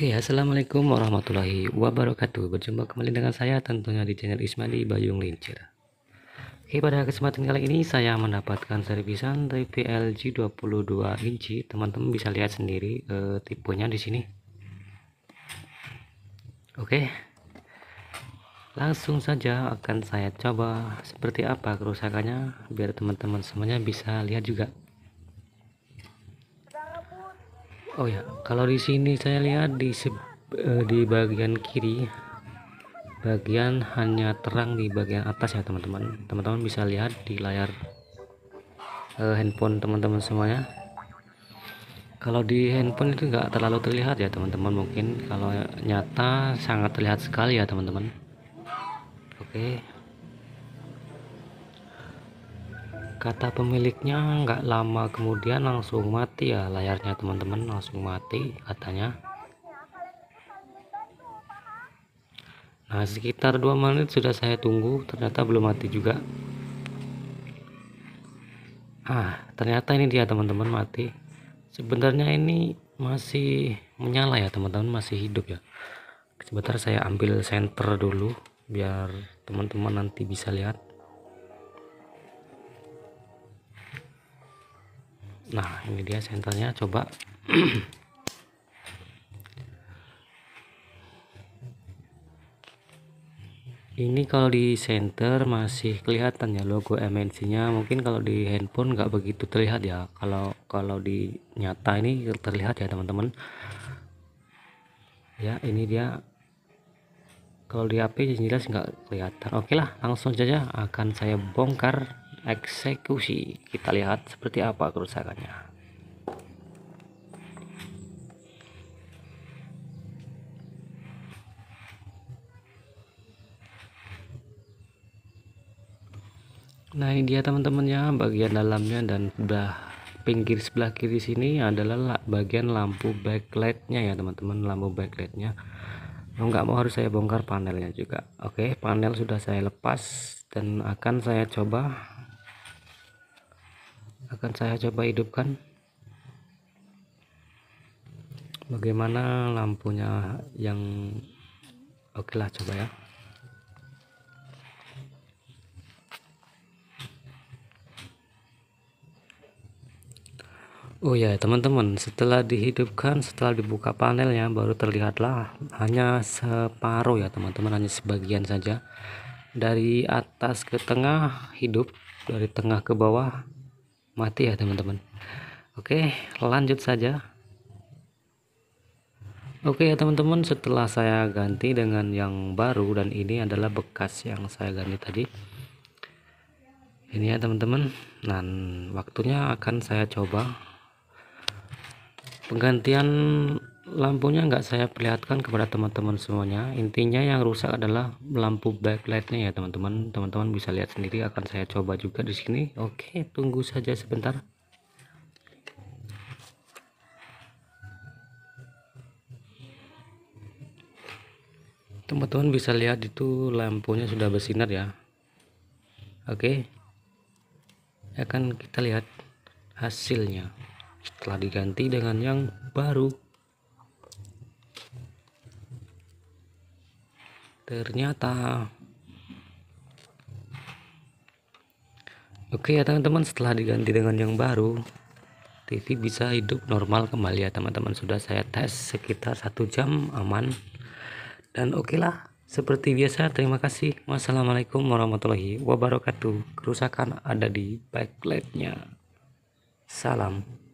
Oke, okay, Assalamualaikum warahmatullahi wabarakatuh. Berjumpa kembali dengan saya tentunya di channel Ismadi Bayung Lincir. Oke, okay, pada kesempatan kali ini saya mendapatkan servisan TV LG 22 inci. Teman-teman bisa lihat sendiri eh, tipenya di sini. Oke. Okay. Langsung saja akan saya coba seperti apa kerusakannya biar teman-teman semuanya bisa lihat juga. oh ya kalau di sini saya lihat di eh, di bagian kiri bagian hanya terang di bagian atas ya teman-teman teman-teman bisa lihat di layar uh, handphone teman-teman semuanya kalau di handphone itu enggak terlalu terlihat ya teman-teman mungkin kalau nyata sangat terlihat sekali ya teman-teman oke okay. kata pemiliknya nggak lama kemudian langsung mati ya layarnya teman-teman langsung mati katanya nah sekitar dua menit sudah saya tunggu ternyata belum mati juga ah ternyata ini dia teman-teman mati sebenarnya ini masih menyala ya teman-teman masih hidup ya sebentar saya ambil senter dulu biar teman-teman nanti bisa lihat nah ini dia senternya coba ini kalau di center masih kelihatan ya logo MNC nya mungkin kalau di handphone nggak begitu terlihat ya kalau kalau di nyata ini terlihat ya teman-teman ya ini dia kalau di HP jelas nggak kelihatan oke lah langsung saja akan saya bongkar eksekusi kita lihat seperti apa kerusakannya nah ini dia teman-teman ya bagian dalamnya dan udah pinggir sebelah kiri sini adalah bagian lampu backlightnya ya teman-teman lampu backlightnya nggak mau harus saya bongkar panelnya juga oke panel sudah saya lepas dan akan saya coba akan saya coba hidupkan bagaimana lampunya yang oke lah coba ya Oh ya teman-teman setelah dihidupkan setelah dibuka panelnya baru terlihatlah hanya separuh ya teman-teman hanya sebagian saja dari atas ke tengah hidup dari tengah ke bawah mati ya teman-teman oke lanjut saja oke ya teman-teman setelah saya ganti dengan yang baru dan ini adalah bekas yang saya ganti tadi ini ya teman-teman dan waktunya akan saya coba penggantian lampunya nggak saya perlihatkan kepada teman-teman semuanya intinya yang rusak adalah lampu backlightnya ya teman-teman teman-teman bisa lihat sendiri akan saya coba juga di sini oke tunggu saja sebentar teman-teman bisa lihat itu lampunya sudah bersinar ya oke akan kita lihat hasilnya setelah diganti dengan yang baru ternyata oke ya teman-teman setelah diganti dengan yang baru TV bisa hidup normal kembali ya teman-teman sudah saya tes sekitar satu jam aman dan oke lah seperti biasa terima kasih wassalamualaikum warahmatullahi wabarakatuh kerusakan ada di backlightnya salam